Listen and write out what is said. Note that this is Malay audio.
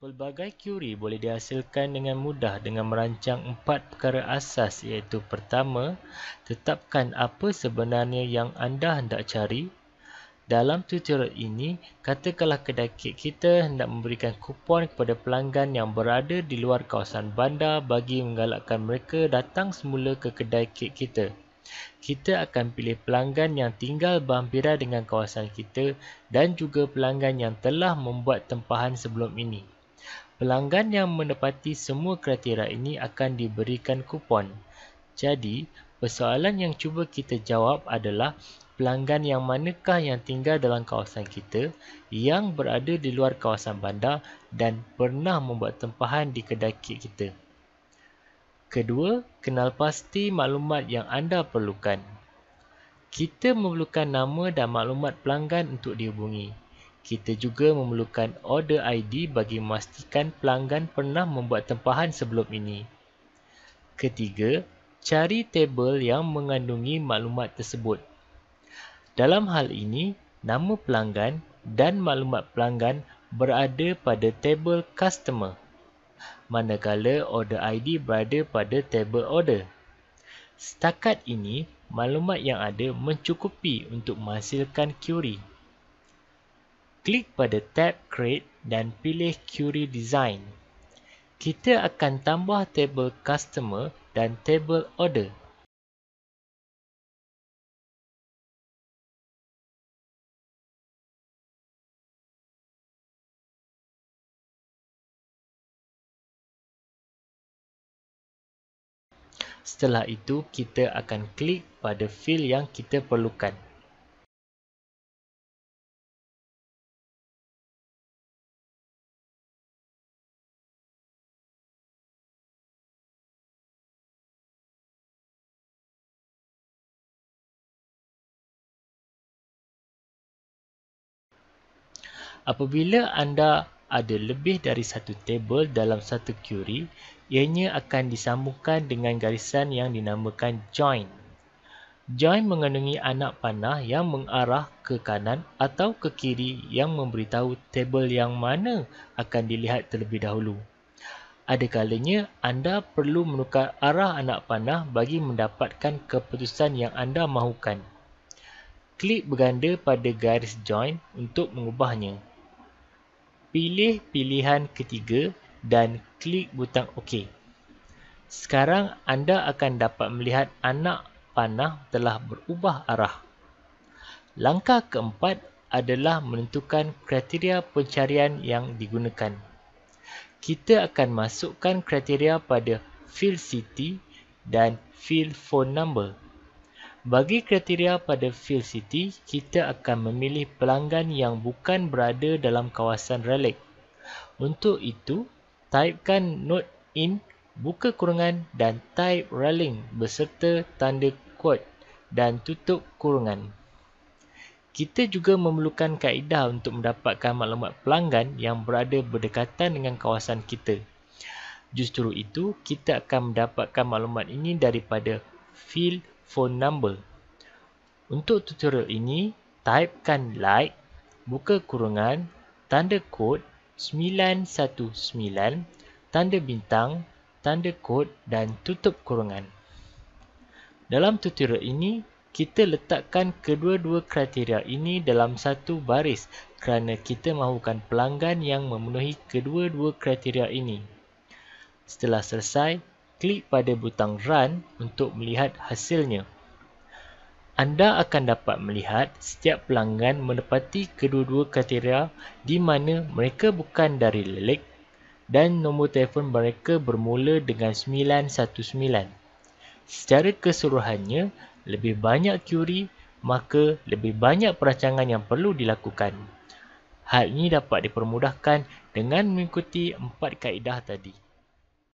Pelbagai kuri boleh dihasilkan dengan mudah dengan merancang empat perkara asas iaitu pertama, tetapkan apa sebenarnya yang anda hendak cari. Dalam tutorial ini, katakanlah kedai-kedai kita hendak memberikan kupon kepada pelanggan yang berada di luar kawasan bandar bagi menggalakkan mereka datang semula ke kedai-kedai kita. Kita akan pilih pelanggan yang tinggal berhampiran dengan kawasan kita dan juga pelanggan yang telah membuat tempahan sebelum ini. Pelanggan yang menepati semua kriteria ini akan diberikan kupon. Jadi, persoalan yang cuba kita jawab adalah pelanggan yang manakah yang tinggal dalam kawasan kita, yang berada di luar kawasan bandar dan pernah membuat tempahan di kedai kita. Kedua, kenal pasti maklumat yang anda perlukan. Kita memerlukan nama dan maklumat pelanggan untuk dihubungi. Kita juga memerlukan order ID bagi memastikan pelanggan pernah membuat tempahan sebelum ini. Ketiga, cari tabel yang mengandungi maklumat tersebut. Dalam hal ini, nama pelanggan dan maklumat pelanggan berada pada tabel customer. Manakala order ID berada pada tabel order. Setakat ini, maklumat yang ada mencukupi untuk menghasilkan query klik pada tab Create dan pilih Query Design. Kita akan tambah table Customer dan table Order. Setelah itu, kita akan klik pada fill yang kita perlukan. Apabila anda ada lebih dari satu table dalam satu query, ianya akan disambungkan dengan garisan yang dinamakan join. Join mengandungi anak panah yang mengarah ke kanan atau ke kiri yang memberitahu table yang mana akan dilihat terlebih dahulu. Adakalanya anda perlu menukar arah anak panah bagi mendapatkan keputusan yang anda mahukan. Klik berganda pada garis join untuk mengubahnya pilih pilihan ketiga dan klik butang OK. Sekarang anda akan dapat melihat anak panah telah berubah arah. Langkah keempat adalah menentukan kriteria pencarian yang digunakan. Kita akan masukkan kriteria pada field city dan field phone number. Bagi kriteria pada Field City, kita akan memilih pelanggan yang bukan berada dalam kawasan relic. Untuk itu, taipkan note in, buka kurungan dan type railing beserta tanda quote dan tutup kurungan. Kita juga memerlukan kaedah untuk mendapatkan maklumat pelanggan yang berada berdekatan dengan kawasan kita. Justru itu, kita akan mendapatkan maklumat ini daripada Field phone number. Untuk tutorial ini, typekan like, buka kurungan, tanda kod 919, tanda bintang, tanda kod dan tutup kurungan. Dalam tutorial ini, kita letakkan kedua-dua kriteria ini dalam satu baris kerana kita mahukan pelanggan yang memenuhi kedua-dua kriteria ini. Setelah selesai, klik pada butang run untuk melihat hasilnya. Anda akan dapat melihat setiap pelanggan menepati kedua-dua kriteria di mana mereka bukan dari Lelik dan nombor telefon mereka bermula dengan 919. Secara keseluruhannya, lebih banyak query maka lebih banyak perancangan yang perlu dilakukan. Hal ini dapat dipermudahkan dengan mengikuti empat kaedah tadi.